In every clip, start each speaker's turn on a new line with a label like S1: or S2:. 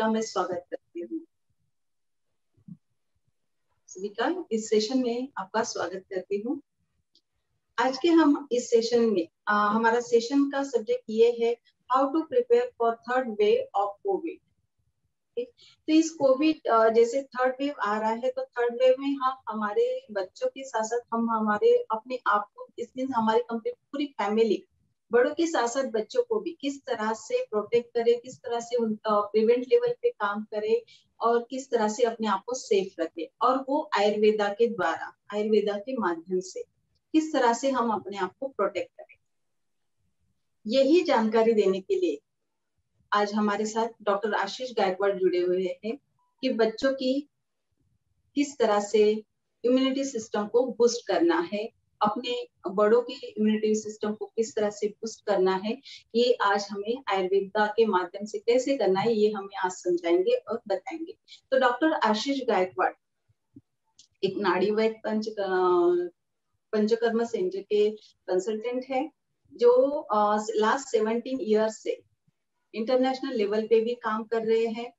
S1: का मैं स्वागत करती हूँ सभी इस सेशन में आपका स्वागत करती हूँ आज के हम इस सेशन में आ, हमारा सेशन का सब्जेक्ट ये है how to prepare for third wave of Covid तो इस कोविड जैसे थर्ड वेव आ रहा है तो थर्ड वेव में हम हमारे बच्चों के साथ साथ हम हमारे अपने आप को इस मीन हमारी कंप्लीट पूरी फैमिली बड़ों के साथ साथ बच्चों को भी किस तरह से प्रोटेक्ट करे किस तरह से उनका प्रिवेंट लेवल पे काम करे और किस तरह से अपने आप को सेफ रखे और वो आयुर्वेदा के द्वारा आयुर्वेदा के माध्यम से किस तरह से हम अपने आप को प्रोटेक्ट करें यही जानकारी देने के लिए आज हमारे साथ डॉक्टर आशीष गायकवाड़ जुड़े हुए हैं कि बच्चों की किस तरह से इम्यूनिटी सिस्टम को बूस्ट करना है अपने बड़ों के इम्यूनिटी सिस्टम को किस तरह से बूस्ट करना है ये आज हमें आयुर्वेदा के माध्यम से कैसे करना है ये हमें आज समझाएंगे और बताएंगे तो डॉक्टर आशीष गायकवाड़ एक नाड़ी वैद पंच पंचकर्म सेंटर के कंसल्टेंट है जो लास्ट सेवनटीन ईयर्स से इंटरनेशनल लेवल पे भी काम कर रहे हैं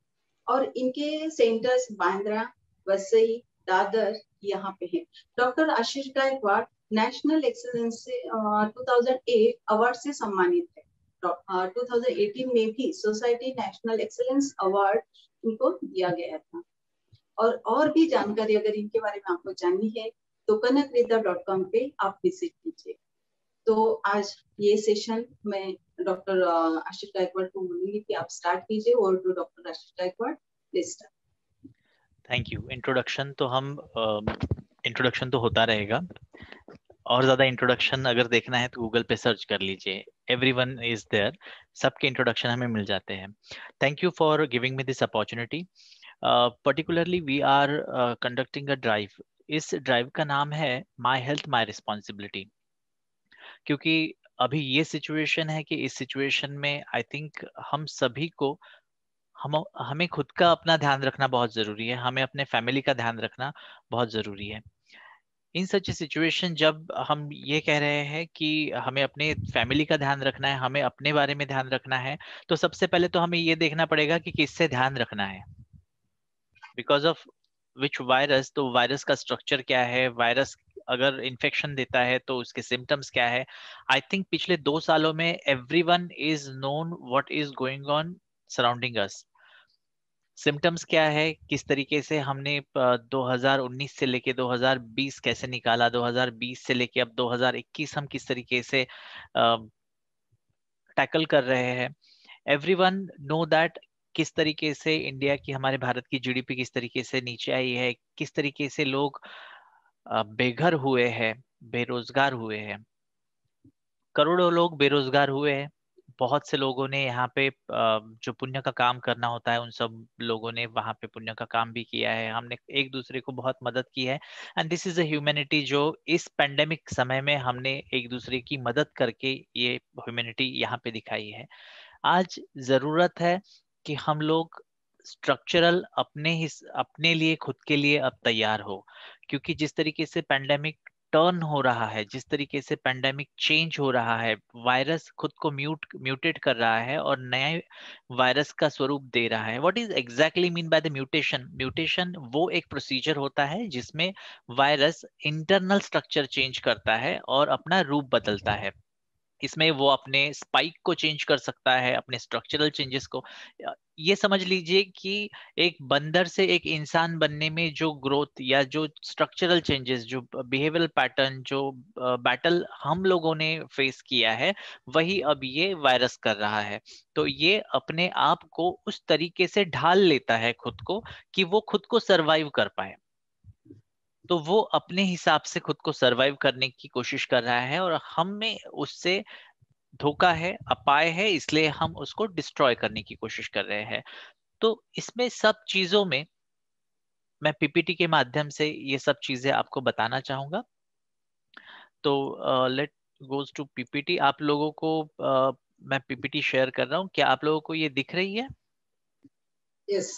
S1: और इनके सेंटर्स बांद्रा वसई दादर यहाँ पे है doctor Ashish Gaikwad national excellence से uh, 2008 अवार्ड से सम्मानित है uh, 2018 में भी सोसाइटी नेशनल एक्सलेंस अवार्ड इनको दिया गया था और और भी जानकारी अगर इनके बारे में आपको जाननी है तो कनक पे आप विजिट कीजिए तो आज ये सेशन में डॉक्टर आशीष गायकवाड़ को बोलूंगी कि आप स्टार्ट कीजिए और to doctor Ashish Gaikwad please
S2: thank you introduction तो हम uh, इंट्रोडक्शन तो होता रहेगा और ज्यादा इंट्रोडक्शन अगर देखना है तो गूगल पे सर्च कर लीजिए एवरी वन इज देयर सबके इंट्रोडक्शन हमें मिल जाते हैं thank you for giving me this opportunity particularly we are conducting a drive इस ड्राइव का नाम है माई हेल्थ माई रिस्पॉन्सिबिलिटी क्योंकि अभी ये सिचुएशन है कि इस सिचुएशन में आई थिंक हम सभी को हम हमें खुद का अपना ध्यान रखना बहुत जरूरी है हमें अपने फैमिली का ध्यान रखना बहुत जरूरी है इन सच ए सिचुएशन जब हम ये कह रहे हैं कि हमें अपने फैमिली का ध्यान रखना है हमें अपने बारे में ध्यान रखना है तो सबसे पहले तो हमें ये देखना पड़ेगा कि किससे ध्यान रखना है बिकॉज ऑफ विच वायरस तो वायरस का स्ट्रक्चर क्या है वायरस अगर इन्फेक्शन देता है तो उसके सिम्टम्स क्या है आई थिंक पिछले दो सालों में everyone is known what is going on surrounding us symptoms क्या है किस तरीके से हमने 2019 से लेके 2020 कैसे निकाला 2020 से लेके अब 2021 हम किस तरीके से टैकल कर रहे हैं एवरी वन नो दैट किस तरीके से इंडिया की हमारे भारत की जीडीपी किस तरीके से नीचे आई है किस तरीके से लोग बेघर हुए हैं बेरोजगार हुए हैं करोड़ों लोग बेरोजगार हुए हैं बहुत से लोगों ने यहाँ पे जो पुण्य का काम करना होता है उन सब लोगों ने वहाँ पे पुण्य का काम भी किया है हमने एक दूसरे को बहुत मदद की है एंड दिस इज ह्यूमैनिटी जो इस पेंडेमिक समय में हमने एक दूसरे की मदद करके ये ह्यूमैनिटी यहाँ पे दिखाई है आज जरूरत है कि हम लोग स्ट्रक्चरल अपने ही अपने लिए खुद के लिए अब तैयार हो क्योंकि जिस तरीके से पेंडेमिक टर्न हो रहा है जिस तरीके से पेंडेमिक चेंज हो रहा है वायरस खुद को म्यूट म्यूटेट कर रहा है और नए वायरस का स्वरूप दे रहा है what is exactly mean by the mutation mutation वो एक प्रोसीजर होता है जिसमें वायरस इंटरनल स्ट्रक्चर चेंज करता है और अपना रूप बदलता है इसमें वो अपने स्पाइक को चेंज कर सकता है अपने स्ट्रक्चरल चेंजेस को ये समझ लीजिए कि एक बंदर से एक इंसान बनने में जो ग्रोथ या जो स्ट्रक्चरल चेंजेस जो बिहेवियर पैटर्न जो बैटल हम लोगों ने फेस किया है वही अब ये वायरस कर रहा है तो ये अपने आप को उस तरीके से ढाल लेता है खुद को कि वो खुद को सर्वाइव कर पाए तो वो अपने हिसाब से खुद को सरवाइव करने की कोशिश कर रहा है और हम में उससे धोखा है अपाय है इसलिए हम उसको डिस्ट्रॉय करने की कोशिश कर रहे हैं तो इसमें सब चीजों में मैं पीपीटी के माध्यम से ये सब चीजें आपको बताना चाहूंगा तो लेट गोज टू पीपीटी आप लोगों को uh, मैं पीपीटी शेयर कर रहा हूँ क्या आप लोगों को ये दिख रही है यस yes.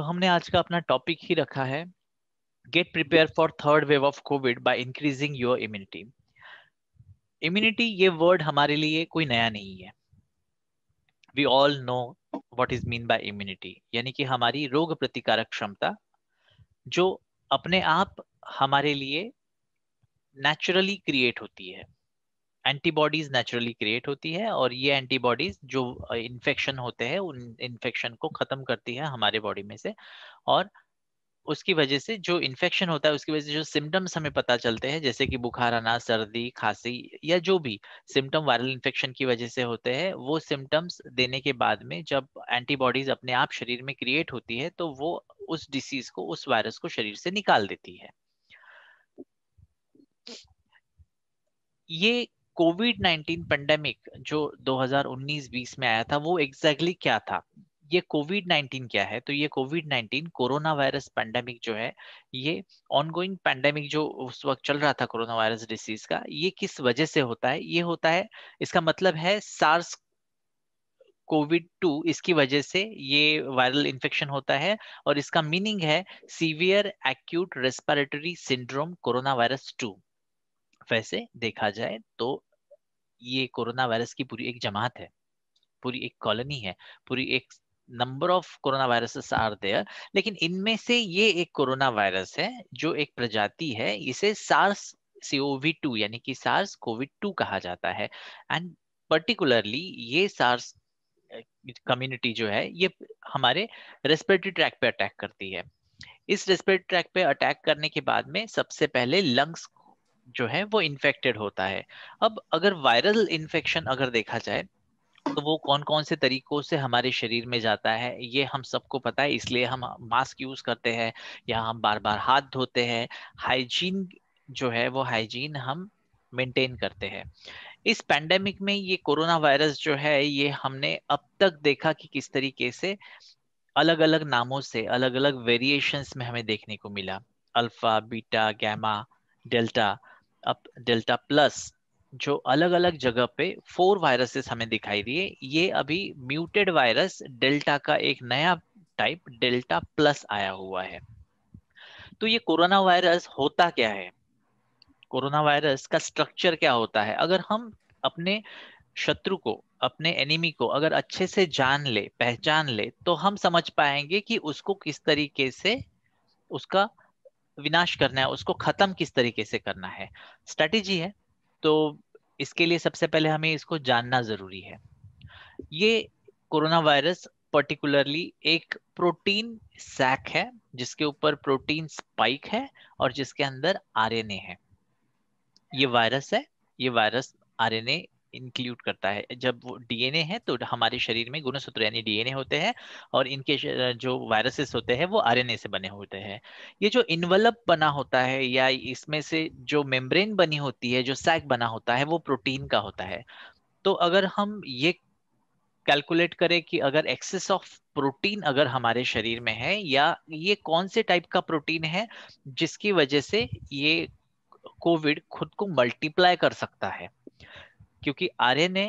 S2: तो हमने आज का अपना टॉपिक ही रखा है get prepare for third wave of Covid by increasing your immunity immunity ये वर्ड हमारे लिए कोई नया नहीं है we all know what is mean by immunity यानी कि हमारी रोग प्रतिकारक क्षमता जो अपने आप हमारे लिए नेचुरली क्रिएट होती है एंटीबॉडीज नेचुरली क्रिएट होती है और ये एंटीबॉडीज जो इन्फेक्शन होते हैं उन इन्फेक्शन को ख़त्म करती है हमारे बॉडी में से और उसकी वजह से जो इन्फेक्शन होता है उसकी वजह से जो सिम्टम्स हमें पता चलते हैं जैसे कि बुखार आना सर्दी खांसी या जो भी सिम्टम वायरल इन्फेक्शन की वजह से होते हैं वो सिम्टम्स देने के बाद में जब एंटीबॉडीज अपने आप शरीर में क्रिएट होती है तो वो उस डिसीज को उस वायरस को शरीर से निकाल देती है ये कोविड नाइनटीन पेंडेमिक जो 2019-20 में आया था वो एग्जैक्टली exactly क्या था ये कोविड नाइनटीन क्या है तो ये Covid nineteen corona virus pandemic जो है ये ऑनगोइंग पेंडेमिक जो उस वक्त चल रहा था कोरोना वायरस डिसीज का ये किस वजह से होता है ये होता है इसका मतलब है सार्स कोविड टू इसकी वजह से ये वायरल इन्फेक्शन होता है और इसका मीनिंग है severe acute respiratory syndrome corona virus two वैसे देखा जाए तो ये कोरोना वायरस की पूरी एक जमात है पूरी एक कॉलोनी है पूरी एक number of corona viruses are there लेकिन इनमें से ये एक कोरोना वायरस है जो एक प्रजाति है इसे सार्स सीओवी टू यानी कि सार्स कोविड टू कहा जाता है एंड पर्टिकुलरली ये सार्स कम्युनिटी जो है ये हमारे रेस्पिरेटरी ट्रैक पे अटैक करती है इस रेस्पिरेटरी ट्रैक पे अटैक करने के बाद में सबसे पहले लंग्स जो है वो इन्फेक्टेड होता है अब अगर वायरल इन्फेक्शन अगर देखा जाए तो वो कौन कौन से तरीकों से हमारे शरीर में जाता है ये हम सबको पता है इसलिए हम मास्क यूज करते हैं या हम बार बार हाथ धोते हैं हाइजीन जो है वो हाइजीन हम मेंटेन करते हैं इस पैंडेमिक में ये कोरोना वायरस जो है ये हमने अब तक देखा कि किस तरीके से अलग अलग नामों से अलग अलग वेरिएशंस में हमें देखने को मिला अल्फा बीटा गैमा डेल्टा अब डेल्टा प्लस जो अलग अलग जगह पे फोर वायरसेस हमें दिखाई दिए ये अभी म्यूटेड वायरस डेल्टा का एक नया टाइप डेल्टा प्लस आया हुआ है तो ये कोरोना वायरस होता क्या है कोरोना वायरस का स्ट्रक्चर क्या होता है अगर हम अपने शत्रु को अपने एनिमी को अगर अच्छे से जान ले पहचान ले तो हम समझ पाएंगे कि उसको किस तरीके से उसका विनाश करना है उसको खत्म किस तरीके से करना है स्ट्रेटेजी है तो इसके लिए सबसे पहले हमें इसको जानना जरूरी है ये कोरोना वायरस पर्टिकुलरली एक प्रोटीन सैक है जिसके ऊपर प्रोटीन स्पाइक है और जिसके अंदर आरएनए है ये वायरस है ये वायरस आरएनए इंक्लूड करता है जब वो डीएनए है तो हमारे शरीर में गुणसूत्र यानी डीएनए होते हैं और इनके जो वायरसेस होते हैं वो आरएनए से बने होते हैं ये जो इन्वलप बना होता है या इसमें से जो मेम्ब्रेन बनी होती है जो सैक बना होता है वो प्रोटीन का होता है तो अगर हम ये कैलकुलेट करें कि अगर एक्सेस ऑफ प्रोटीन अगर हमारे शरीर में है या ये कौन से टाइप का प्रोटीन है जिसकी वजह से ये कोविड खुद को मल्टीप्लाई कर सकता है क्योंकि आरएनए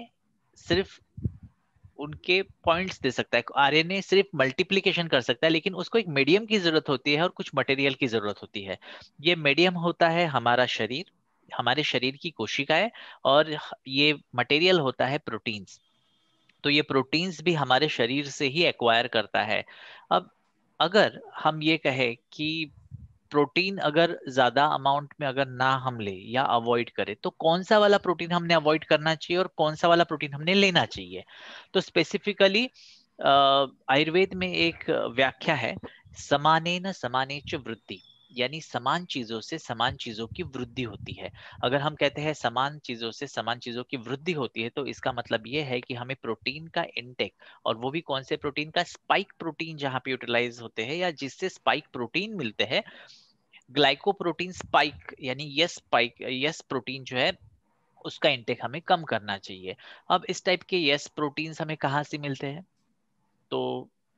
S2: सिर्फ उनके पॉइंट्स दे सकता है आरएनए सिर्फ मल्टीप्लीकेशन कर सकता है लेकिन उसको एक मीडियम की जरूरत होती है और कुछ मटेरियल की जरूरत होती है ये मीडियम होता है हमारा शरीर हमारे शरीर की कोशिकाएं और ये मटेरियल होता है प्रोटीन्स तो ये प्रोटीन्स भी हमारे शरीर से ही एक्वायर करता है अब अगर हम ये कहें कि प्रोटीन अगर ज्यादा अमाउंट में अगर ना हम ले या अवॉइड करें तो कौन सा वाला प्रोटीन हमने अवॉइड करना चाहिए और कौन सा वाला प्रोटीन हमने लेना चाहिए तो स्पेसिफिकली आयुर्वेद में एक व्याख्या है समाने न समाने च वृद्धि यानी समान चीजों से समान चीजों की वृद्धि होती है अगर हम कहते हैं समान चीजों से समान चीजों की वृद्धि होती है तो इसका मतलब ये है कि हमें प्रोटीन का इनटेक और वो भी कौन से प्रोटीन का स्पाइक प्रोटीन जहाँ पे यूटिलाइज होते हैं या जिससे स्पाइक प्रोटीन मिलते हैं ग्लाइकोप्रोटीन स्पाइक यानी यस स्पाइक यस प्रोटीन जो है उसका इंटेक हमें कम करना चाहिए अब इस टाइप के यस प्रोटीन्स हमें कहाँ से मिलते हैं तो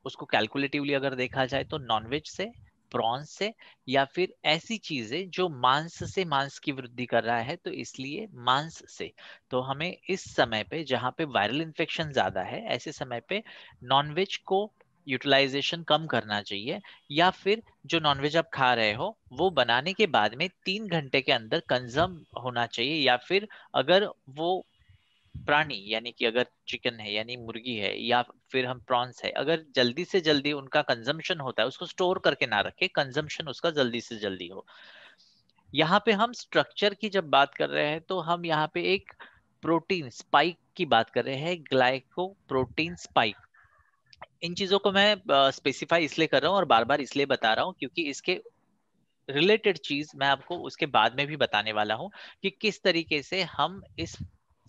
S2: उसको कैलकुलेटिवली अगर देखा जाए तो नॉनवेज से प्रॉन्स से या फिर ऐसी चीजें जो मांस से मांस की वृद्धि कर रहा है तो इसलिए मांस से तो हमें इस समय पे जहाँ पे वायरल इन्फेक्शन ज्यादा है ऐसे समय पे नॉनवेज को यूटिलाइजेशन कम करना चाहिए या फिर जो नॉनवेज आप खा रहे हो वो बनाने के बाद में तीन घंटे के अंदर कंजम होना चाहिए या फिर अगर वो प्राणी यानी कि अगर चिकन है यानी मुर्गी है या फिर हम प्रॉन्स है अगर जल्दी से जल्दी उनका कंजम्पशन होता है उसको स्टोर करके ना रखे कंजम्पशन उसका जल्दी से जल्दी हो यहाँ पे हम स्ट्रक्चर की जब बात कर रहे हैं तो हम यहाँ पे एक प्रोटीन स्पाइक की बात कर रहे हैं ग्लाइको प्रोटीन स्पाइक इन चीजों को मैं स्पेसिफाई इसलिए कर रहा हूँ और बार बार इसलिए बता रहा हूँ क्योंकि इसके रिलेटेड चीज मैं आपको उसके बाद में भी बताने वाला हूँ कि किस तरीके से हम इस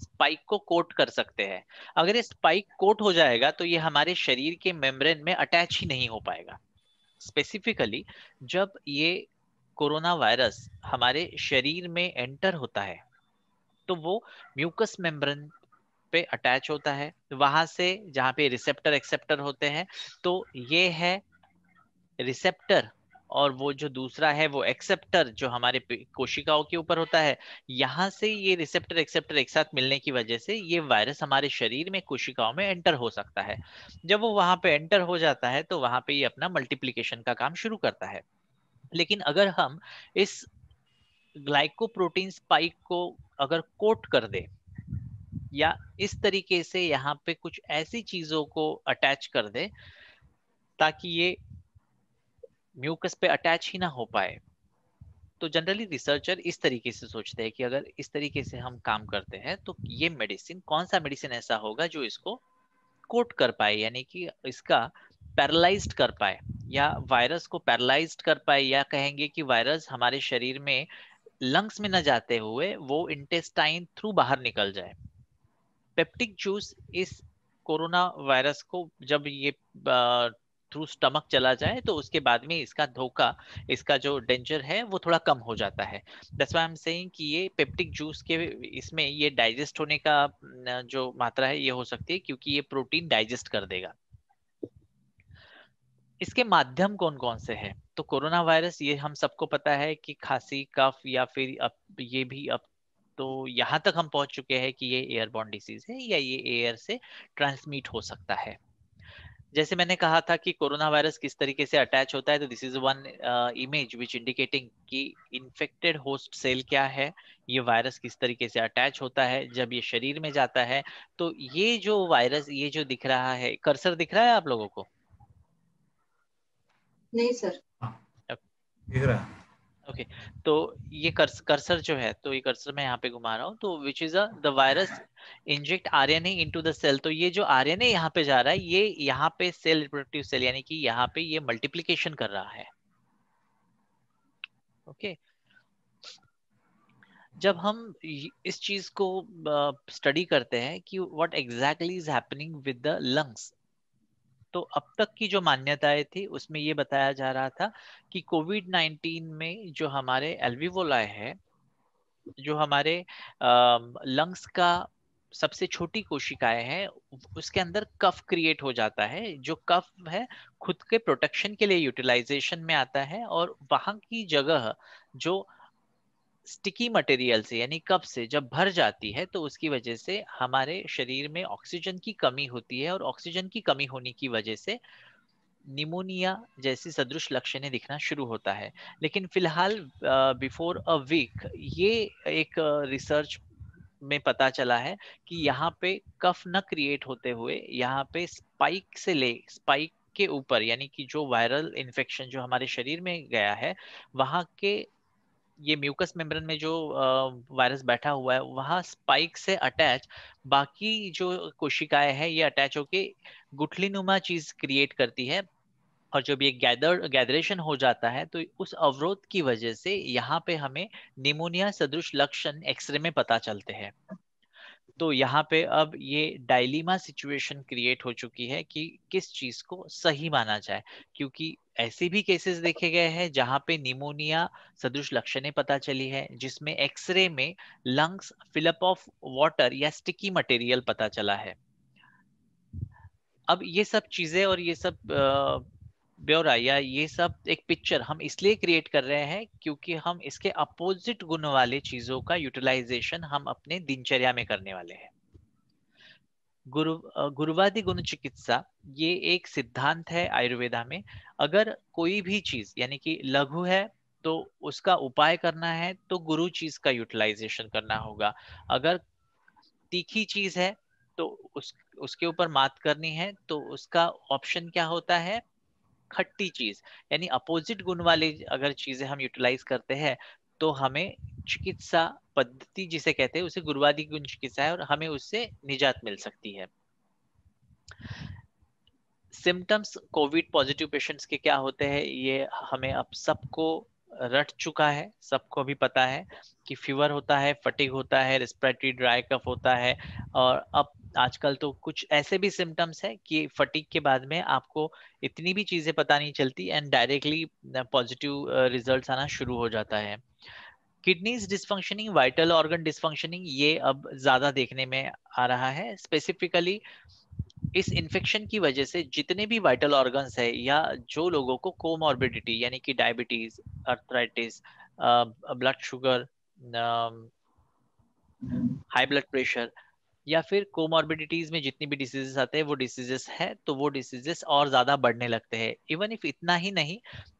S2: स्पाइक को कोट कर सकते हैं अगर ये स्पाइक कोट हो जाएगा तो ये हमारे शरीर के मेम्ब्रेन में अटैच ही नहीं हो पाएगा स्पेसिफिकली जब ये कोरोना वायरस हमारे शरीर में एंटर होता है तो वो म्यूकस मेम्ब्रेन पे अटैच होता है वहां से जहां पे रिसेप्टर एक्सेप्टर होते हैं तो ये है रिसेप्टर और वो जो दूसरा है वो एक्सेप्टर जो हमारे कोशिकाओं के ऊपर होता है यहाँ से ये रिसेप्टर एक्सेप्टर एक साथ मिलने की वजह से ये वायरस हमारे शरीर में कोशिकाओं में एंटर हो सकता है जब वो वहां पे एंटर हो जाता है तो वहां पे ये अपना मल्टीप्लीकेशन का काम शुरू करता है लेकिन अगर हम इस ग्लाइकोप्रोटीन स्पाइक को अगर कोट कर दे या इस तरीके से यहाँ पे कुछ ऐसी चीजों को अटैच कर दे ताकि ये म्यूकस पे अटैच ही ना हो पाए तो जनरली रिसर्चर इस तरीके से सोचते हैं कि अगर इस तरीके से हम काम करते हैं तो ये मेडिसिन कौन सा मेडिसिन ऐसा होगा जो इसको कोट कर पाए यानी कि इसका पैरालाइज्ड कर पाए या वायरस को पैरालाइज्ड कर पाए या कहेंगे कि वायरस हमारे शरीर में लंग्स में न जाते हुए वो इंटेस्टाइन थ्रू बाहर निकल जाए पेप्टिक जूस इस कोरोना वायरस को जब ये थ्रू स्टमक चला जाए तो उसके बाद में इसका धोखा इसका जो डेंजर है वो थोड़ा कम हो जाता है दसवा हम सेइंग कि ये पेप्टिक जूस के इसमें ये डाइजेस्ट होने का जो मात्रा है ये हो सकती है क्योंकि ये प्रोटीन डाइजेस्ट कर देगा इसके माध्यम कौन कौन से हैं तो कोरोना वायरस ये हम सबको पता है कि खांसी कफ या फिर अब ये भी अब तो यहां तक हम पहुंच चुके हैं कि ये एयरबॉर्न डिसीज है या ये एयर से ट्रांसमिट हो सकता है जैसे मैंने कहा था कि कोरोना वायरस किस तरीके से अटैच होता है तो this is one image which indicating कि इन्फेक्टेड होस्ट सेल क्या है ये वायरस किस तरीके से अटैच होता है जब ये शरीर में जाता है तो ये जो वायरस ये जो दिख रहा है कर्सर दिख रहा है आप लोगों को
S1: नहीं सर हाँ।
S2: दिख रहा है ओके तो ये कर्सर जो है तो ये कर्सर मैं यहाँ पे घुमा रहा हूँ तो which is the virus inject R N A into the cell तो ये जो आर एन ए यहाँ पे जा रहा है ये यहाँ पे सेल रिप्रोडक्टिव सेल यानी कि यहाँ पे ये मल्टीप्लीकेशन कर रहा है ओके जब हम इस चीज को स्टडी करते हैं कि what exactly is happening with the lungs तो अब तक की जो मान्यताएं थी उसमें ये बताया जा रहा था कि कोविड नाइन्टीन में जो हमारे एल्विवोलाय है जो हमारे लंग्स का सबसे छोटी कोशिकाएं हैं उसके अंदर कफ क्रिएट हो जाता है जो कफ है खुद के प्रोटेक्शन के लिए यूटिलाइजेशन में आता है और वहां की जगह जो स्टिकी मटेरियल से यानी कप से जब भर जाती है तो उसकी वजह से हमारे शरीर में ऑक्सीजन की कमी होती है और ऑक्सीजन की कमी होने की वजह से निमोनिया जैसी सदृश लक्षण दिखना शुरू होता है लेकिन फिलहाल बिफोर अ वीक ये एक रिसर्च में पता चला है कि यहाँ पे कफ न क्रिएट होते हुए यहाँ पे स्पाइक से ले स्पाइक के ऊपर यानी कि जो वायरल इन्फेक्शन जो हमारे शरीर में गया है वहाँ के ये म्यूकस मेम्ब्रेन में जो वायरस बैठा हुआ है वहां स्पाइक से अटैच बाकी जो कोशिकाएं हैं ये अटैच होके गुठलीनुमा चीज क्रिएट करती है और जब ये गैदर गैदरेशन हो जाता है तो उस अवरोध की वजह से यहाँ पे हमें निमोनिया सदृश लक्षण एक्सरे में पता चलते हैं तो यहाँ पे अब ये डायलिमा सिचुएशन क्रिएट हो चुकी है कि किस चीज को सही माना जाए क्योंकि ऐसे भी केसेस देखे गए हैं जहां पे निमोनिया सदृश लक्षणें पता चली है जिसमें एक्सरे में लंग्स फिलअप ऑफ वाटर या स्टिकी मटेरियल पता चला है अब ये सब चीजें और ये सब ब्योरा या ये सब एक पिक्चर हम इसलिए क्रिएट कर रहे हैं क्योंकि हम इसके अपोजिट गुण वाले चीजों का यूटिलाइजेशन हम अपने दिनचर्या में करने वाले हैं गुरु गुरुवादी गुण चिकित्सा ये एक सिद्धांत है आयुर्वेदा में अगर कोई भी चीज यानी कि लघु है तो उसका उपाय करना है तो गुरु चीज का यूटिलाइजेशन करना होगा अगर तीखी चीज है तो उस उसके ऊपर मात करनी है तो उसका ऑप्शन क्या होता है खट्टी चीज यानी अपोजिट गुण वाली अगर चीजें हम यूटिलाइज करते हैं तो हमें चिकित्सा पद्धति जिसे कहते हैं उसे गुरुवादी गुण चिकित्सा है और हमें उससे निजात मिल सकती है सिम्टम्स कोविड पॉजिटिव पेशेंट्स के क्या होते हैं ये हमें अब सबको रट चुका है सबको भी पता है कि फीवर होता है फटिग होता है रेस्पिरेटरी ड्राई कफ होता है और अब आजकल तो कुछ ऐसे भी सिम्टम्स है कि फटिक के बाद में आपको इतनी भी चीज़ें पता नहीं चलती एंड डायरेक्टली पॉजिटिव रिजल्ट आना शुरू हो जाता है kidneys dysfunctioning vital organ dysfunctioning ये अब ज़्यादा देखने में आ रहा है स्पेसिफिकली इस इन्फेक्शन की वजह से जितने भी वाइटल ऑर्गन्स है या जो लोगों को कोमॉर्बिडिटी यानी कि diabetes arthritis blood sugar high blood pressure या फिर कोमॉर्बिडिटीज में जितनी भी डिसीजेस आते हैं वो डिसीजेस हैं तो वो डिसीजेस और ज़्यादा बढ़ने लगते हैं इवन इफ इतना ही नहीं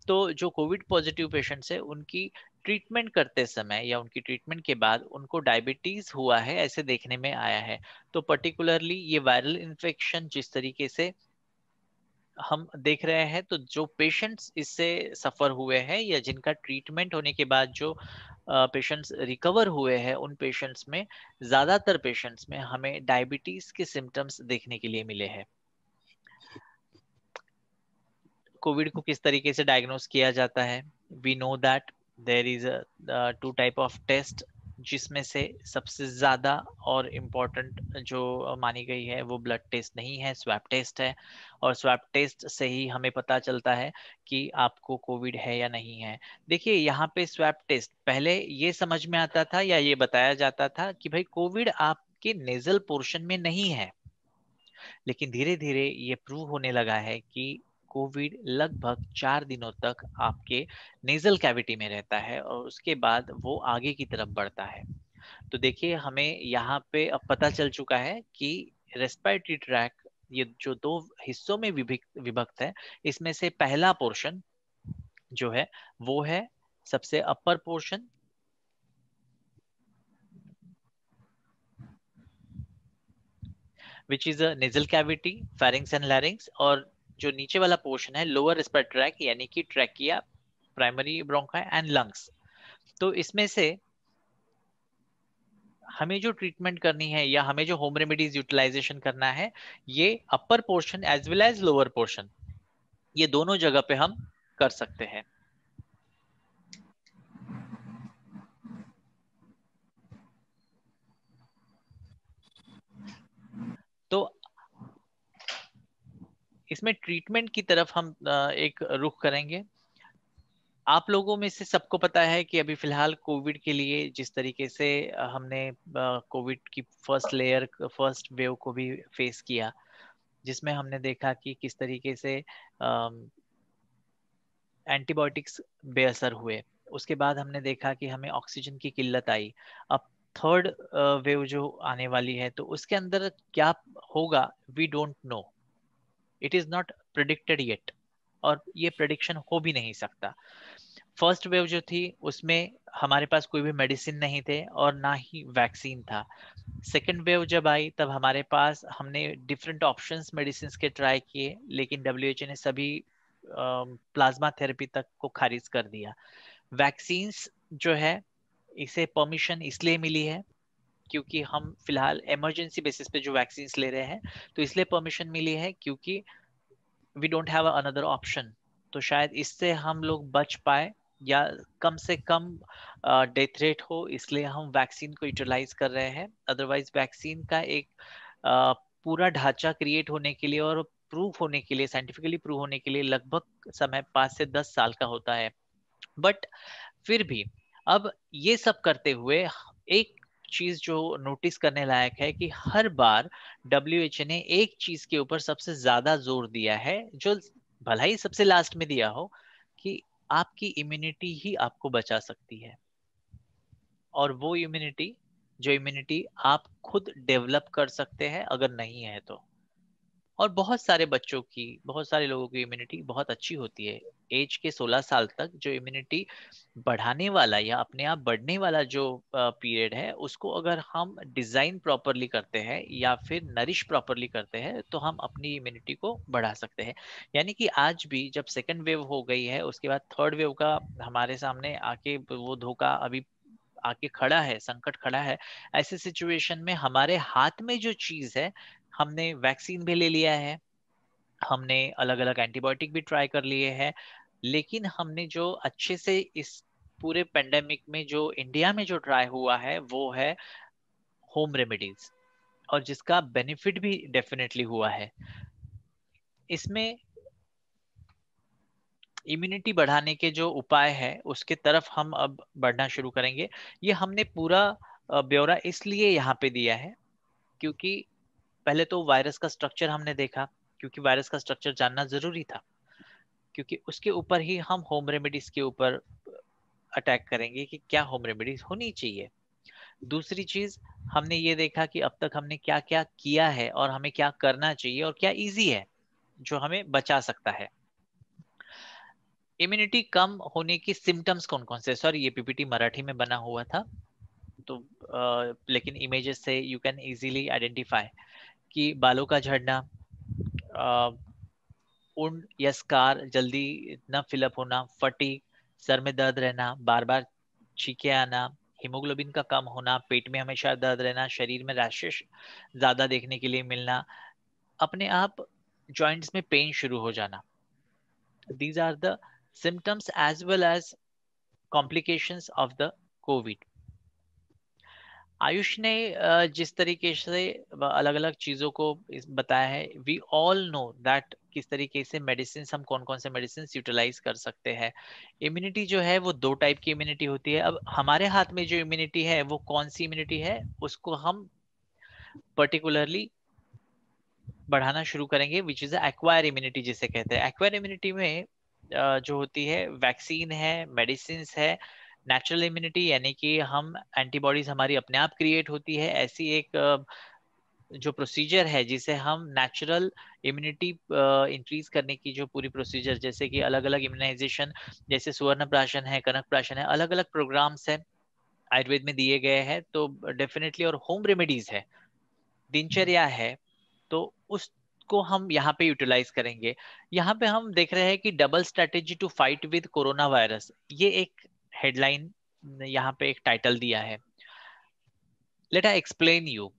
S2: तो जो कोविड पॉजिटिव पेशेंट्स है उनकी ट्रीटमेंट करते समय या उनकी ट्रीटमेंट के बाद उनको डायबिटीज हुआ है ऐसे देखने में आया है तो पर्टिकुलरली ये वायरल इन्फेक्शन जिस तरीके से हम देख रहे हैं तो जो पेशेंट्स इससे सफ़र हुए हैं या जिनका ट्रीटमेंट होने के बाद जो पेशेंट्स रिकवर हुए हैं उन पेशेंट्स में ज़्यादातर पेशेंट्स में हमें डायबिटीज़ के सिम्टम्स देखने के लिए मिले हैं कोविड को किस तरीके से डायग्नोस किया जाता है we know that there is two type of test जिसमें से सबसे ज़्यादा और इम्पोर्टेंट जो मानी गई है वो ब्लड टेस्ट नहीं है स्वैप टेस्ट है और स्वैप टेस्ट से ही हमें पता चलता है कि आपको कोविड है या नहीं है देखिए यहाँ पे स्वैप टेस्ट पहले ये समझ में आता था या ये बताया जाता था कि भाई कोविड आपके नेजल पोर्शन में नहीं है लेकिन धीरे धीरे ये प्रूव होने लगा है कि कोविड लगभग चार दिनों तक आपके नेजल कैविटी में रहता है और उसके बाद वो आगे की तरफ बढ़ता है तो देखिए हमें यहाँ पे अब पता चल चुका है कि रेस्पिरेटरी ट्रैक ये जो दो हिस्सों में विभक्त है इसमें से पहला पोर्शन जो है वो है सबसे upper portion which is a nasal cavity, pharynx and larynx, or जो नीचे वाला पोर्शन है लोअर रिस्पर ट्रैक यानी कि trachea primary bronchi and lungs तो इसमें से हमें जो ट्रीटमेंट करनी है या हमें जो होम रेमेडीज यूटिलाइजेशन करना है ये upper portion as well as lower portion ये दोनों जगह पे हम कर सकते हैं इसमें ट्रीटमेंट की तरफ हम एक रुख करेंगे आप लोगों में से सबको पता है कि अभी फिलहाल कोविड के लिए जिस तरीके से हमने कोविड की फर्स्ट लेयर फर्स्ट वेव को भी फेस किया जिसमें हमने देखा कि किस तरीके से एंटीबायोटिक्स बेअसर हुए उसके बाद हमने देखा कि हमें ऑक्सीजन की किल्लत आई अब थर्ड वेव जो आने वाली है तो उसके अंदर क्या होगा we don't know it is not predicted yet और ये प्रडिक्शन हो भी नहीं सकता फर्स्ट वेव जो थी उसमें हमारे पास कोई भी मेडिसिन नहीं थे और ना ही वैक्सीन था सेकेंड वेव जब आई तब हमारे पास हमने डिफरेंट ऑप्शन मेडिसिन के ट्राई किए लेकिन डब्ल्यू ने सभी प्लाज्मा थेरेपी तक को खारिज कर दिया वैक्सीन्स जो है इसे परमिशन इसलिए मिली है क्योंकि हम फिलहाल इमरजेंसी बेसिस पे जो वैक्सीन ले रहे हैं तो इसलिए परमिशन मिली है क्योंकि we don't have another option तो शायद इससे हम लोग बच पाए या कम से कम डेथ रेट हो इसलिए हम वैक्सीन को यूटिलाइज कर रहे हैं अदरवाइज वैक्सीन का एक पूरा ढांचा क्रिएट होने के लिए और प्रूफ होने के लिए साइंटिफिकली प्रूव होने के लिए लगभग समय पाँच से दस साल का होता है बट फिर भी अब ये सब करते हुए एक चीज जो नोटिस करने लायक है कि हर बार डब्ल्यू ने एक चीज के ऊपर सबसे ज्यादा जोर दिया है जो भला ही सबसे लास्ट में दिया हो कि आपकी इम्यूनिटी ही आपको बचा सकती है और वो इम्यूनिटी जो इम्यूनिटी आप खुद डेवलप कर सकते हैं अगर नहीं है तो और बहुत सारे बच्चों की बहुत सारे लोगों की इम्यूनिटी बहुत अच्छी होती है एज के 16 साल तक जो इम्यूनिटी बढ़ाने वाला या अपने आप बढ़ने वाला जो पीरियड है उसको अगर हम डिजाइन प्रॉपरली करते हैं या फिर नरिश प्रॉपरली करते हैं तो हम अपनी इम्यूनिटी को बढ़ा सकते हैं यानी कि आज भी जब सेकेंड वेव हो गई है उसके बाद थर्ड वेव का हमारे सामने आके वो धोखा अभी आके खड़ा है संकट खड़ा है ऐसे सिचुएशन में हमारे हाथ में जो चीज है हमने वैक्सीन भी ले लिया है हमने अलग अलग एंटीबायोटिक भी ट्राई कर लिए हैं लेकिन हमने जो अच्छे से इस पूरे पेंडेमिक में जो इंडिया में जो ट्राई हुआ है वो है होम रेमेडीज और जिसका बेनिफिट भी डेफिनेटली हुआ है इसमें इम्यूनिटी बढ़ाने के जो उपाय है उसके तरफ हम अब बढ़ना शुरू करेंगे ये हमने पूरा ब्यौरा इसलिए यहाँ पे दिया है क्योंकि पहले तो वायरस का स्ट्रक्चर हमने देखा क्योंकि वायरस का स्ट्रक्चर जानना जरूरी था क्योंकि उसके ऊपर ही हम होम रेमेडीज के ऊपर अटैक करेंगे कि क्या होम रेमेडीज होनी चाहिए दूसरी चीज हमने ये देखा कि अब तक हमने क्या क्या किया है और हमें क्या करना चाहिए और क्या इजी है जो हमें बचा सकता है इम्यूनिटी कम होने की सिम्टम्स कौन कौन से सॉरी ये पीपीटी मराठी में बना हुआ था तो आ, लेकिन इमेजेस से यू कैन इजीली आइडेंटिफाई कि बालों का झड़ना उन या स्कार जल्दी इतना फिलअप होना फटी सर में दर्द रहना बार बार छीके आना हीमोग्लोबिन का कम होना पेट में हमेशा दर्द रहना शरीर में रैशेस ज्यादा देखने के लिए मिलना अपने आप जॉइंट्स में पेन शुरू हो जाना these are the symptoms as well as complications of the COVID Ayush ने जिस तरीके से अलग अलग चीज़ों को बताया है वी ऑल नो दैट किस तरीके से मेडिसिन हम कौन कौन से मेडिसिन यूटिलाइज कर सकते हैं इम्यूनिटी जो है वो दो टाइप की इम्यूनिटी होती है अब हमारे हाथ में जो इम्यूनिटी है वो कौन सी इम्यूनिटी है उसको हम पर्टिकुलरली बढ़ाना शुरू करेंगे विच इज एक्वायर इम्यूनिटी जिसे कहते हैं एक्वायर इम्यूनिटी में जो होती है वैक्सीन है मेडिसिन है नेचुरल इम्यूनिटी यानी कि हम एंटीबॉडीज हमारी अपने आप क्रिएट होती है ऐसी एक जो प्रोसीजर है जिसे हम नेचुरल इम्यूनिटी इंक्रीज करने की जो पूरी प्रोसीजर जैसे कि अलग अलग इम्यूनाइजेशन जैसे सुवर्ण प्राशन है कनक प्राशन है अलग अलग प्रोग्राम्स हैं आयुर्वेद में दिए गए हैं तो डेफिनेटली और होम रेमेडीज है दिनचर्या हम्म। है तो उसको हम यहाँ पे यूटिलाइज करेंगे यहाँ पे हम देख रहे हैं कि double strategy to fight with corona virus ये एक हेडलाइन यहाँ पे एक टाइटल दिया है let I explain you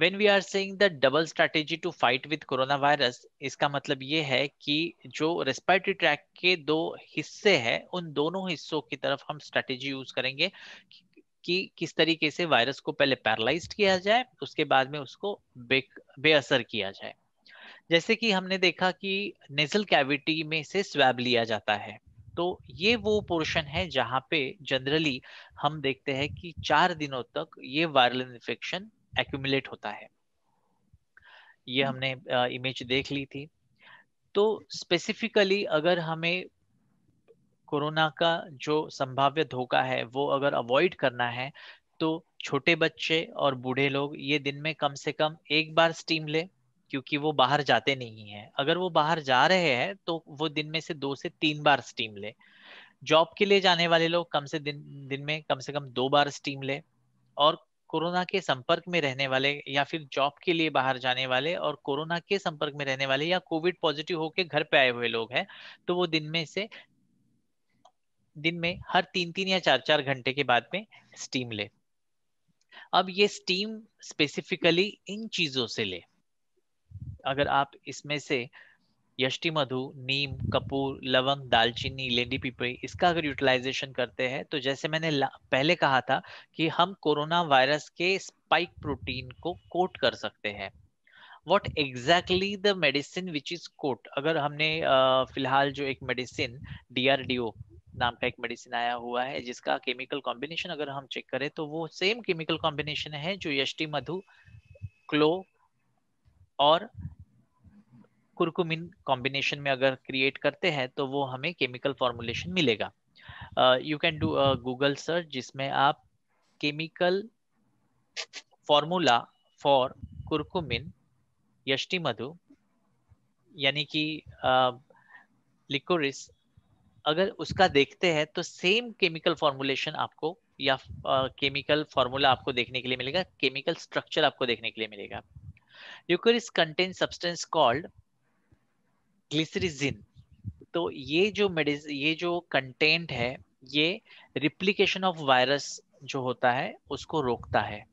S2: when we are saying the double strategy to fight with corona virus इसका मतलब ये है कि जो रेस्पिरेटरी ट्रैक के दो हिस्से हैं उन दोनों हिस्सों की तरफ हम स्ट्रैटेजी यूज करेंगे कि किस तरीके से वायरस को पहले पैरालाइज किया जाए उसके बाद में उसको बे बेअसर किया जाए जैसे कि हमने देखा कि नेजल कैविटी में से स्वैब लिया जाता है तो ये वो पोर्शन है जहां पे जनरली हम देखते हैं कि चार दिनों तक ये वायरल इन्फेक्शन एक्यूमुलेट होता है ये हम्म। हमने इमेज देख ली थी तो स्पेसिफिकली अगर हमें कोरोना का जो संभाव्य धोखा है वो अगर अवॉइड करना है तो छोटे बच्चे और बूढ़े लोग ये दिन में कम से कम एक बार स्टीम ले क्योंकि वो बाहर जाते नहीं है अगर वो बाहर जा रहे हैं तो वो दिन में से दो से तीन बार स्टीम ले जॉब के लिए जाने वाले लोग कम से दिन दिन में कम से कम दो बार स्टीम ले और कोरोना के संपर्क में रहने वाले या फिर जॉब के लिए बाहर जाने वाले और कोरोना के संपर्क में रहने वाले या कोविड पॉजिटिव होकर घर पे आए हुए लोग हैं तो वो दिन में से दिन में हर तीन तीन या चार चार घंटे के बाद में स्टीम ले अब ये स्टीम स्पेसिफिकली इन चीजों से ले अगर आप इसमें से यष्टि मधु नीम कपूर लवंग दालचीनी लेंडी पिपड़ी इसका अगर यूटिलाइजेशन करते हैं तो जैसे मैंने पहले कहा था कि हम कोरोना वायरस के स्पाइक प्रोटीन को कोट कर सकते हैं what exactly the medicine which is coat अगर हमने फिलहाल जो एक मेडिसिन डीआरडीओ नाम का एक मेडिसिन आया हुआ है जिसका केमिकल कॉम्बिनेशन अगर हम चेक करें तो वो सेम केमिकल कॉम्बिनेशन है जो यष्टि मधु क्लो और कुरकुमिन कॉम्बिनेशन में अगर क्रिएट करते हैं तो वो हमें केमिकल फॉर्मुलेशन मिलेगा you can do Google search जिसमें आप केमिकल फॉर्मूला फॉर कुरकुमिन यष्टि मधु यानी कि लिकोरिस अगर उसका देखते हैं तो सेम केमिकल फॉर्मुलेशन आपको या केमिकल फॉर्मूला आपको देखने के लिए मिलेगा केमिकल स्ट्रक्चर आपको देखने के लिए मिलेगा यूकेरिस्ट कंटेन सब्सटेंस कॉल्ड ग्लिसरीजिन तो ये जो मेडिस ये जो कंटेंट है ये रिप्लीकेशन ऑफ वायरस जो होता है उसको रोकता है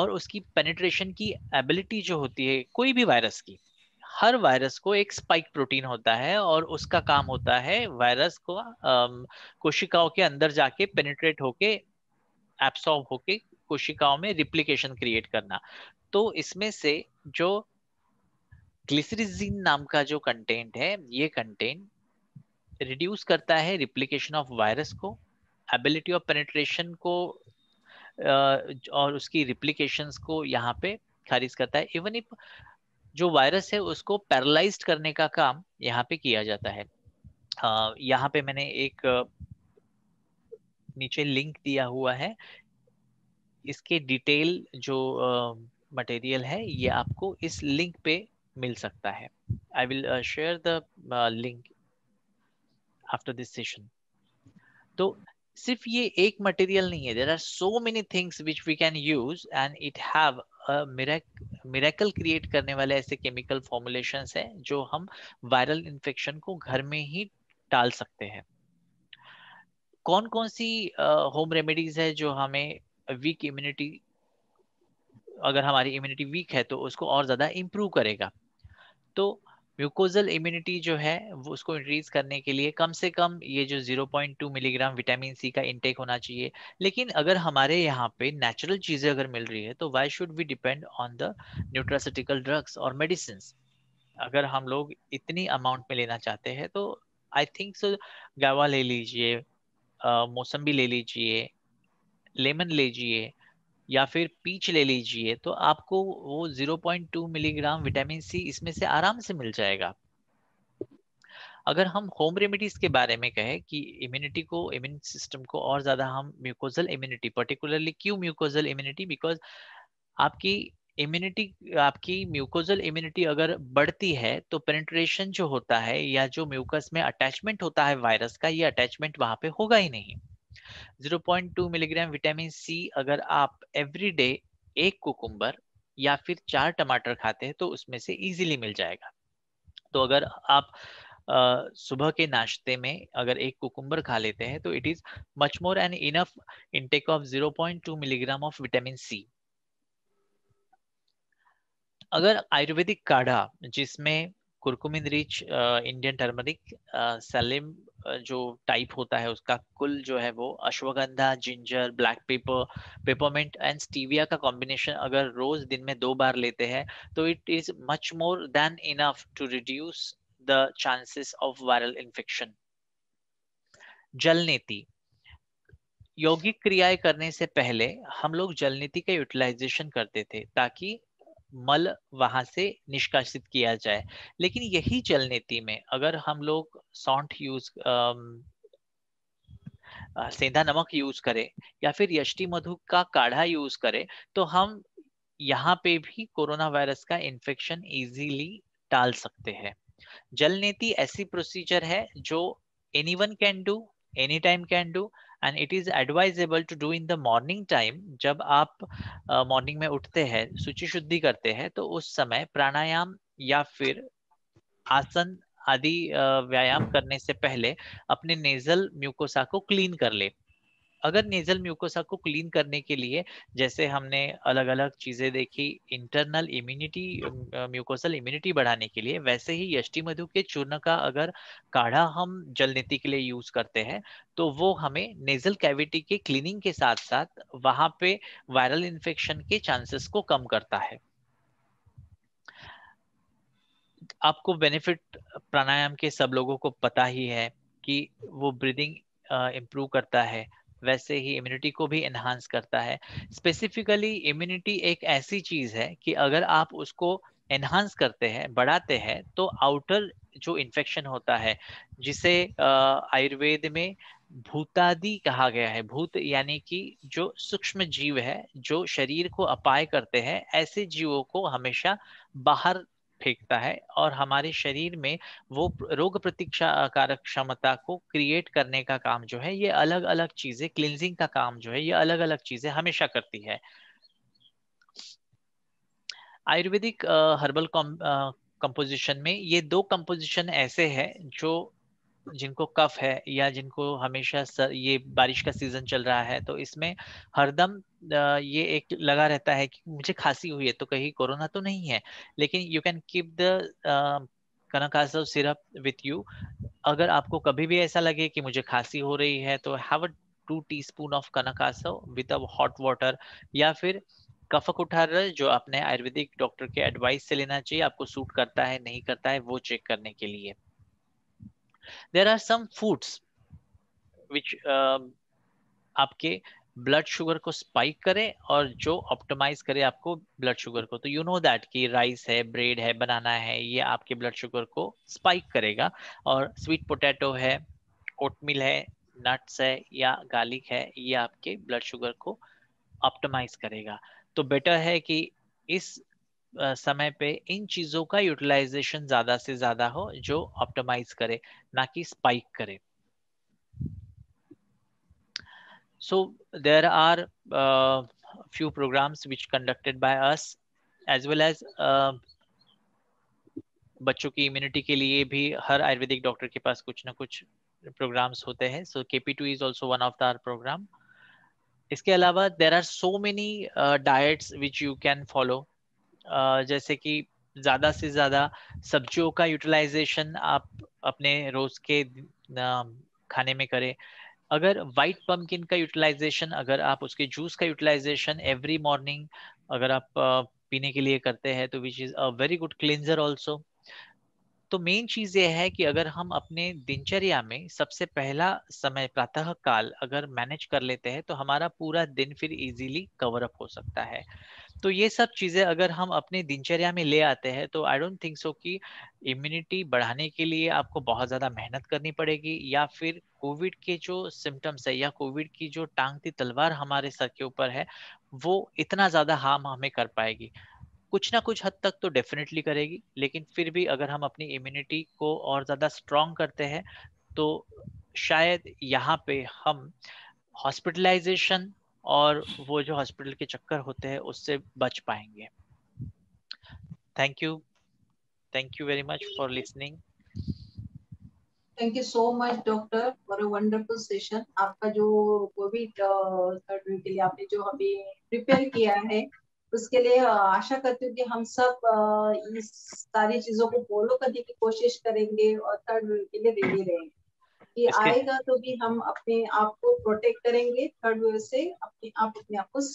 S2: और उसकी पेनिट्रेशन की एबिलिटी जो होती है कोई भी वायरस की हर वायरस को एक स्पाइक प्रोटीन होता है और उसका काम होता है वायरस को कोशिकाओं के अंदर जाके पेनिट्रेट होके एब्सॉर्ब होके कोशिकाओं में रिप्लीकेशन क्रिएट करना तो इसमें से जो ग्लिसरिजीन नाम का जो कंटेंट है ये कंटेंट रिड्यूस करता है रिप्लीकेशन ऑफ वायरस को एबिलिटी ऑफ पेनिट्रेशन को और उसकी रिप्लीकेशन को यहाँ पे खारिज करता है इवन इफ जो वायरस है उसको पैरालाइज करने का काम यहाँ पे किया जाता है यहाँ पे मैंने एक नीचे लिंक दिया हुआ है इसके डिटेल जो मटेरियल है ये आपको इस लिंक पे मिल सकता है I will share the link after this session तो सिर्फ ये एक मटेरियल नहीं है there are so many things which we can use and it have miracle create करने वाले ऐसे केमिकल फॉर्मुलेशन हैं जो हम वायरल इन्फेक्शन को घर में ही टाल सकते हैं कौन कौन सी होम uh, रेमेडीज है जो हमें वीक इम्यूनिटी अगर हमारी इम्यूनिटी वीक है तो उसको और ज़्यादा इम्प्रूव करेगा तो म्यूकोजल इम्यूनिटी जो है वो उसको इंक्रीज करने के लिए कम से कम ये जो 0.2 मिलीग्राम विटामिन सी का इंटेक होना चाहिए लेकिन अगर हमारे यहाँ पे नेचुरल चीज़ें अगर मिल रही है तो why should we depend on the nutraceutical drugs और मेडिसिन अगर हम लोग इतनी अमाउंट में लेना चाहते हैं तो आई थिंक सो गावा ले लीजिए मौसम्बी ले लीजिए लेमन लीजिए या फिर पीच ले लीजिए तो आपको वो 0.2 मिलीग्राम विटामिन सी इसमें से आराम से मिल जाएगा अगर हम होम रेमिडीज के बारे में कहें कि इम्यूनिटी को इम्यून सिस्टम को और ज्यादा हम म्यूकोजल इम्यूनिटी पर्टिकुलरली क्यों म्यूकोजल इम्यूनिटी बिकॉज आपकी इम्यूनिटी आपकी म्यूकोजल इम्यूनिटी अगर बढ़ती है तो पेनिट्रेशन जो होता है या जो म्यूकस में अटैचमेंट होता है वायरस का ये अटैचमेंट वहां पे होगा ही नहीं 0.2 मिलीग्राम विटामिन सी अगर आप एवरी डे एक कुकुम्बर या फिर चार टमाटर खाते हैं तो उसमें से इजीली मिल जाएगा तो अगर आप Uh, सुबह के नाश्ते में अगर एक कुकुम्बर खा लेते हैं तो it is much more an enough intake of 0.2 milligram of vitamin C अगर आयुर्वेदिक काढ़ा जिसमें कुरकुमिन रिच इंडियन टर्मरिक सलिम जो टाइप होता है उसका कुल जो है वो ashwagandha ginger black pepper peppermint and stevia का कॉम्बिनेशन अगर रोज दिन में दो बार लेते हैं तो it is much more than enough to reduce the chances of viral infection jal neti यौगिक क्रियाएं करने से पहले हम लोग जल नीति का यूटिलाइजेशन करते थे ताकि मल वहां से निष्कासित किया जाए लेकिन यही जल नीति में अगर हम लोग सौंठ यूज सेंधा नमक यूज करें या फिर यष्टि मधु का काढ़ा यूज करें तो हम यहाँ पे भी कोरोना वायरस का इन्फेक्शन इजीली टाल सकते हैं जल नीति ऐसी प्रोसीजर है जो anyone can do any time can do and it is advisable to do in the morning time जब आप मॉर्निंग uh, में उठते हैं सूची शुद्धि करते हैं तो उस समय प्राणायाम या फिर आसन आदि व्यायाम करने से पहले अपने नेजल म्यूकोसा को क्लीन कर ले अगर नेजल म्यूकोसा को क्लीन करने के लिए जैसे हमने अलग अलग चीजें देखी इंटरनल इम्यूनिटी म्यूकोसल इम्यूनिटी बढ़ाने के लिए वैसे ही यष्टि मधु के चूर्ण का अगर काढ़ा हम जलनीति के लिए यूज करते हैं तो वो हमें नेजल कैविटी के क्लीनिंग के साथ साथ वहां पे वायरल इन्फेक्शन के चांसेस को कम करता है आपको बेनिफिट प्राणायाम के सब लोगों को पता ही है कि वो ब्रीदिंग इम्प्रूव करता है वैसे ही इम्यूनिटी को भी एनहांस करता है स्पेसिफिकली इम्यूनिटी एक ऐसी चीज है कि अगर आप उसको एनहांस करते हैं बढ़ाते हैं तो आउटर जो इन्फेक्शन होता है जिसे आयुर्वेद में भूतादि कहा गया है भूत यानी कि जो सूक्ष्म जीव है जो शरीर को अपाय करते हैं ऐसे जीवों को हमेशा बाहर फेंकता है और हमारे शरीर में वो रोग प्रतीक्षा कारक क्षमता को क्रिएट करने का काम जो है ये अलग अलग चीजें क्लिनजिंग का काम जो है ये अलग अलग चीजें हमेशा करती है आयुर्वेदिक हर्बल कॉम कंपोजिशन में ये दो कंपोजिशन ऐसे हैं जो जिनको कफ है या जिनको हमेशा ये बारिश का सीजन चल रहा है तो इसमें हरदम ये एक लगा रहता है कि मुझे खांसी हुई है तो कहीं कोरोना तो नहीं है लेकिन you can keep the kanakasava syrup with you अगर आपको कभी भी ऐसा लगे कि मुझे खांसी हो रही है तो have a two teaspoon of kanakasava with a hot water या फिर कफक उठा रहे जो आपने आयुर्वेदिक डॉक्टर के एडवाइस से लेना चाहिए आपको सूट करता है नहीं करता है वो चेक करने के लिए देर आर सम फूड्स विच आपके ब्लड शुगर को स्पाइक करे और जो ऑप्टिमाइज करे आपको ब्लड शुगर को तो यू नो दैट कि राइस है ब्रेड है बनाना है ये आपके ब्लड शुगर को स्पाइक करेगा और स्वीट पोटैटो है ओटमिल है नट्स है या गार्लिक है ये आपके ब्लड शुगर को ऑप्टिमाइज करेगा तो बेटर है कि इस समय पे इन चीजों का यूटिलाइजेशन ज्यादा से ज्यादा हो जो ऑप्टिमाइज करे ना कि स्पाइक करे so there are few programmes which conducted by us as well as बच्चों की इम्यूनिटी के लिए भी हर आयुर्वेदिक डॉक्टर के पास कुछ ना कुछ प्रोग्राम्स होते हैं so K P two is also one of our programme इसके अलावा there are so many diets which you can follow जैसे कि ज़्यादा से ज़्यादा सब्जियों का यूटिलाइजेशन आप अपने रोज़ के खाने में करें अगर वाइट पम्पकिन का यूटिलाइजेशन अगर आप उसके जूस का यूटिलाइजेशन एवरी मॉर्निंग अगर आप पीने के लिए करते हैं तो which is a very good cleanser also तो मेन चीज ये है कि अगर हम अपने दिनचर्या में सबसे पहला समय प्रातः काल अगर मैनेज कर लेते हैं तो हमारा पूरा दिन फिर इजीली कवर अप हो सकता है तो ये सब चीजें अगर हम अपने दिनचर्या में ले आते हैं तो आई डोंट थिंक सो कि इम्यूनिटी बढ़ाने के लिए आपको बहुत ज्यादा मेहनत करनी पड़ेगी या फिर कोविड के जो सिम्टम्स है या कोविड की जो टांगती तलवार हमारे सर के ऊपर है वो इतना ज्यादा हार्म हमें कर पाएगी कुछ ना कुछ हद तक तो डेफिनेटली करेगी लेकिन फिर भी अगर हम अपनी इम्यूनिटी को और ज़्यादा स्ट्रॉन्ग करते हैं तो शायद यहाँ पे हम हॉस्पिटलाइजेशन और वो जो हॉस्पिटल के चक्कर होते हैं उससे बच पाएंगे thank you thank you very much for listening
S1: thank you so much doctor for a wonderful session आपका जो कोविड के लिए आपने जो अभी प्रिपेयर किया है उसके लिए आशा करती हूँ कि हम सब इस सारी चीजों को फॉलो करने की कोशिश करेंगे और थर्ड वेव के लिए रेडी रहेंगे कि आएगा तो भी हम अपने आप को प्रोटेक्ट करेंगे थर्ड वेव से अपने आप अपने आप को